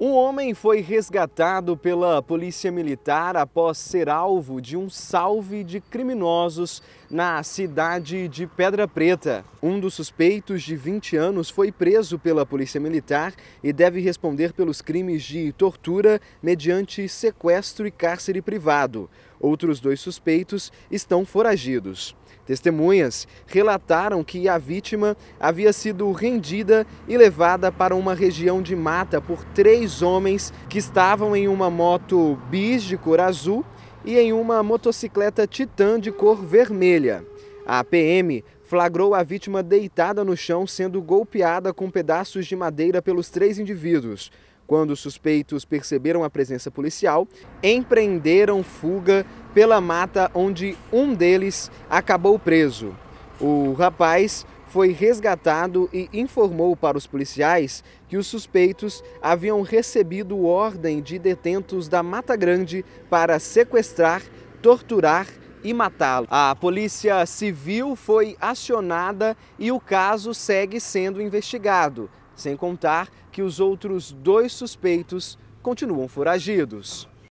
Um homem foi resgatado pela polícia militar após ser alvo de um salve de criminosos na cidade de Pedra Preta. Um dos suspeitos, de 20 anos, foi preso pela Polícia Militar e deve responder pelos crimes de tortura mediante sequestro e cárcere privado. Outros dois suspeitos estão foragidos. Testemunhas relataram que a vítima havia sido rendida e levada para uma região de mata por três homens que estavam em uma moto bis de cor azul e em uma motocicleta Titan de cor vermelha. A PM flagrou a vítima deitada no chão sendo golpeada com pedaços de madeira pelos três indivíduos. Quando os suspeitos perceberam a presença policial, empreenderam fuga pela mata onde um deles acabou preso. O rapaz foi resgatado e informou para os policiais que os suspeitos haviam recebido ordem de detentos da Mata Grande para sequestrar, torturar e matá-lo. A polícia civil foi acionada e o caso segue sendo investigado, sem contar que os outros dois suspeitos continuam foragidos.